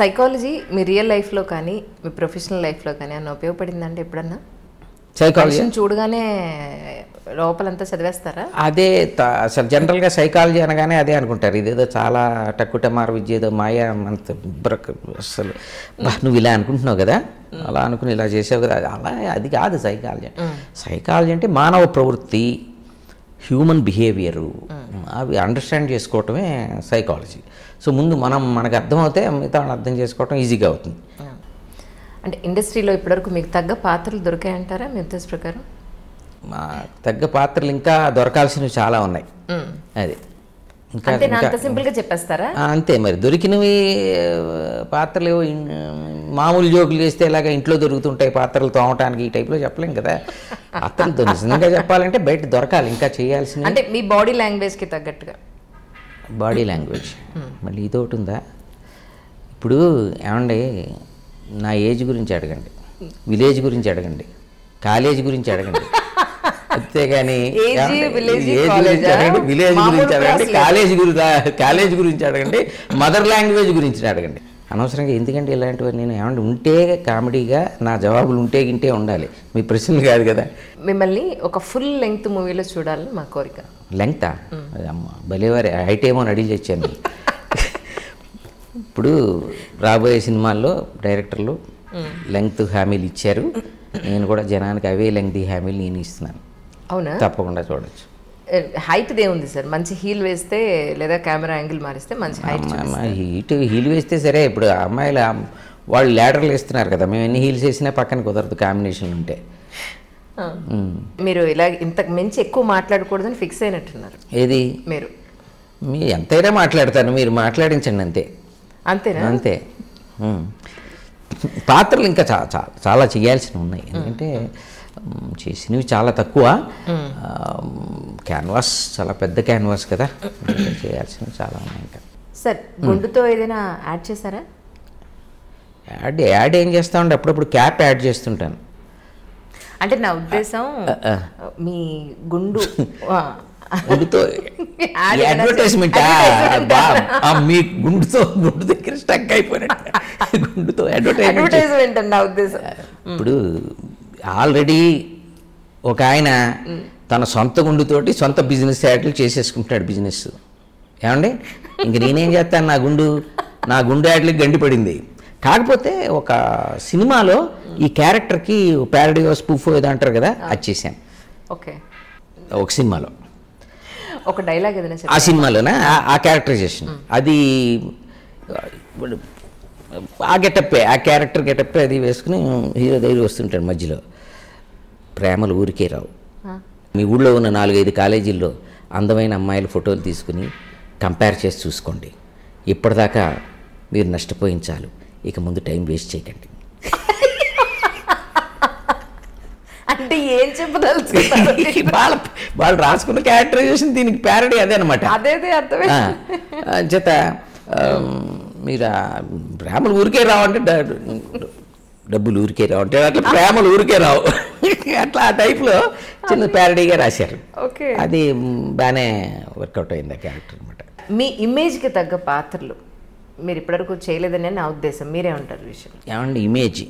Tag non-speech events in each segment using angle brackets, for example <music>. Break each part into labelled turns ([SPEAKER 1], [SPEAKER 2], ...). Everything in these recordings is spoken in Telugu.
[SPEAKER 1] సైకాలజీ మీ రియల్ లైఫ్లో కానీ మీ ప్రొఫెషనల్ లైఫ్లో కానీ అన్న ఉపయోగపడిందంటే ఎప్పుడన్నా సైకాలజీ చూడగానే లోపలంతా చదివేస్తారా
[SPEAKER 2] అదే అసలు జనరల్గా సైకాలజీ అనగానే అదే అనుకుంటారు ఇదేదో చాలా టక్కుటమారు విద్య ఏదో మాయా అంత అసలు నువ్వు ఇలా అనుకుంటున్నావు కదా అలా అనుకుని ఇలా చేసావు కదా అలా అది కాదు సైకాలజీ సైకాలజీ అంటే మానవ ప్రవృత్తి హ్యూమన్ బిహేవియరు అవి అండర్స్టాండ్ చేసుకోవటమే సైకాలజీ సో ముందు మనం మనకు అర్థమవుతే మిగతా అర్థం చేసుకోవటం ఈజీగా అవుతుంది
[SPEAKER 1] అంటే ఇండస్ట్రీలో ఇప్పటివరకు మీకు తగ్గ పాత్రలు దొరికాయంటారా మీ ఉద్దేశ ప్రకారం
[SPEAKER 2] మా తగ్గ పాత్రలు ఇంకా దొరకాల్సినవి చాలా ఉన్నాయి అది
[SPEAKER 1] సింపుల్గా చెప్పేస్తారా
[SPEAKER 2] అంతే మరి దొరికినవి పాత్రలు మామూలు జోకులు చేస్తే ఇలాగ ఇంట్లో దొరుకుతుంటాయి పాత్రలు తోమటానికి ఈ టైప్లో చెప్పలేం కదా అతను నిజంగా చెప్పాలంటే బయట దొరకాలి ఇంకా చేయాల్సింది
[SPEAKER 1] అంటే మీ బాడీ లాంగ్వేజ్కి తగ్గట్టుగా
[SPEAKER 2] బాడీ లాంగ్వేజ్ hmm. మళ్ళీ ఇదొకటి ఉందా ఇప్పుడు ఏమండి నా ఏజ్ గురించి అడగండి విలేజ్ గురించి అడగండి కాలేజ్ గురించి అడగండి అంతేగాని విలేజ్ గురించి అడగండి కాలేజ్ గురి కాలేజ్ గురించి అడగండి మదర్ లాంగ్వేజ్ గురించి అడగండి అనవసరంగా ఎందుకంటే ఇలాంటివి నేను ఏమంటే ఉంటే కామెడీగా నా జవాబులు ఉంటే గింటే ఉండాలి మీ ప్రశ్నలు కాదు కదా
[SPEAKER 1] మిమ్మల్ని ఒక ఫుల్ లెంగ్త్ మూవీలో చూడాలని మా కోరిక
[SPEAKER 2] లెంగ్త్ అమ్మ భలేవారే హైటేమో అని అడిగి చేసాను ఇప్పుడు రాబోయే సినిమాల్లో డైరెక్టర్లు లెంగ్త్ హామీలు ఇచ్చారు నేను కూడా జనానికి అవే లెంగ్త్ హామీలు నేను ఇస్తున్నాను అవునా తప్పకుండా చూడొచ్చు
[SPEAKER 1] హైట్ ఏముంది సార్ మంచి హీల్ వేస్తే లేదా కెమెరా యాంగిల్ మారిస్తే మంచి హైట్
[SPEAKER 2] హీట్ హీల్ వేస్తే సరే ఇప్పుడు అమ్మాయిలు వాళ్ళు లేడర్లు వేస్తున్నారు కదా మేము ఎన్ని హీల్స్ వేసినా పక్కన కుదరదు కాంబినేషన్ ఉంటే
[SPEAKER 1] మీరు ఇలా ఇంతకు మించి ఎక్కువ మాట్లాడకూడదని ఫిక్స్ అయినట్టున్నారు ఏది మీరు
[SPEAKER 2] మీ ఎంతైనా మాట్లాడతాను మీరు మాట్లాడించండి అంతే అంతేనా అంతే పాత్రలు ఇంకా చాలా చాలా చేయాల్సినవి ఉన్నాయి ఎందుకంటే చేసినవి చాలా తక్కువ క్యాన్వాస్ చాలా పెద్ద క్యాన్వాస్ కదా చేయాల్సినవి చాలా ఉన్నాయి ఇంకా సార్
[SPEAKER 1] గుండుతో ఏదైనా యాడ్ చేశారా
[SPEAKER 2] యాడ్ యాడ్ ఏం చేస్తా ఉండే అప్పుడప్పుడు క్యాప్ యాడ్ చేస్తుంటాను
[SPEAKER 1] అంటే నా ఉద్దేశం మీ గుండు గుండుతో అడ్వర్టైజ్మెంట్
[SPEAKER 2] మీ గుండుతో గుండు దగ్గర స్టక్ అయిపోయినట్టు గుండుతో అడ్వర్టైజ్మెంట్ నా ఉద్దేశం ఇప్పుడు ఆల్రెడీ ఒక ఆయన తన సొంత గుండుతోటి సొంత బిజినెస్ యాట్లు చేసేసుకుంటాడు బిజినెస్ ఏమండి ఇంక నేనేం చేస్తాను నా గుండు నా గుండె యాట్లకి గండి పడింది కాకపోతే ఒక సినిమాలో ఈ క్యారెక్టర్కి ప్యారడీయో స్పూఫో ఏదో అంటారు కదా అది చేశాను ఓకే ఒక సినిమాలో
[SPEAKER 1] ఒక డైలాగ్ ఏదైనా ఆ
[SPEAKER 2] సినిమాలోనే ఆ క్యారెక్టరైజేషన్ అది ఆ గెటప్పే ఆ క్యారెక్టర్ గెటప్పే అది వేసుకుని హీరో దగ్గర వస్తుంటాడు మధ్యలో ప్రేమలు ఊరికే రావు మీ ఊళ్ళో ఉన్న నాలుగైదు కాలేజీల్లో అందమైన అమ్మాయిల ఫోటోలు తీసుకుని కంపేర్ చేసి చూసుకోండి ఇప్పటిదాకా మీరు నష్టపోయించాలి ఇక ముందు టైం వేస్ట్ చేయకండి
[SPEAKER 1] అంటే ఏం చెప్పదలుచుకుంటారు <laughs> వాళ్ళ
[SPEAKER 2] వాళ్ళు రాసుకున్న క్యారెక్టరైజేషన్ దీనికి ప్యారడీ అదే అనమాట అదేదే అర్థమే చేత మీరు ప్రేమలు ఊరికే రావంటే డబ్బులు ఊరికే రావు అంటే అట్లా ప్రేమలు ఊరికే రావు అట్లా ఆ టైప్లో చిన్న ప్యారడీగా రాశారు అది బాగానే వర్కౌట్ అయింది ఆ క్యారెక్టర్ అనమాట
[SPEAKER 1] మీ ఇమేజ్కి తగ్గ పాత్రలు మీరు ఇప్పటివరకు చేయలేదని నా ఉద్దేశం మీరే ఉంటారు విషయం
[SPEAKER 2] ఏమండి ఇమేజ్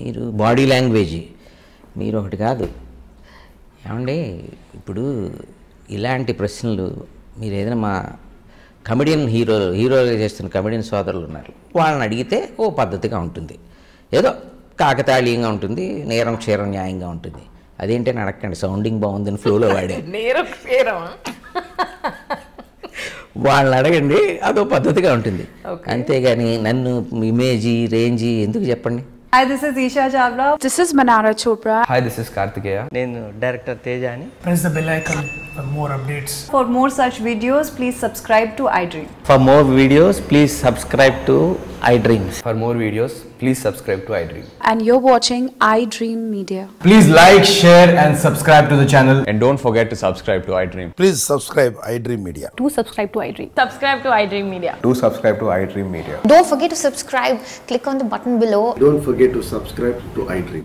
[SPEAKER 2] మీరు బాడీ లాంగ్వేజ్ మీరు ఒకటి కాదు ఏమండి ఇప్పుడు ఇలాంటి ప్రశ్నలు మీరు ఏదైనా మా కమెడియన్ హీరో హీరోలు చేస్తున్న కమెడియన్ సోదరులు ఉన్నారు వాళ్ళని అడిగితే ఓ పద్ధతిగా ఉంటుంది ఏదో కాకతాళీయంగా ఉంటుంది నేరం క్షీరం న్యాయంగా ఉంటుంది అదేంటని నడకండి సౌండింగ్ బాగుందని ఫ్లోలో వాడే
[SPEAKER 1] <laughs> నేరం క్షీరం
[SPEAKER 2] వాళ్ళని అడగండి అదో పద్ధతిగా ఉంటుంది అంతేగాని నన్ను ఇమేజీ రేంజీ ఎందుకు చెప్పండి
[SPEAKER 1] Hi, this is Isha Chavla. This is Manara Chopra. Hi,
[SPEAKER 2] this is Kartikeya. Then director Tejani.
[SPEAKER 1] Press the for more updates. For more such videos, please subscribe to iDream. For more videos, please subscribe to iDreams. For more videos, please subscribe to iDream. And you're watching iDream Media.
[SPEAKER 2] Please like, share and
[SPEAKER 1] subscribe to the channel. And don't
[SPEAKER 2] forget to subscribe to iDream. Please subscribe iDream Media.
[SPEAKER 1] Do subscribe to iDream. Subscribe to iDream Media.
[SPEAKER 2] Do subscribe to iDream Media.
[SPEAKER 1] Don't forget to subscribe. Click on the button below.
[SPEAKER 2] Don't forget forget to
[SPEAKER 1] subscribe to iDream.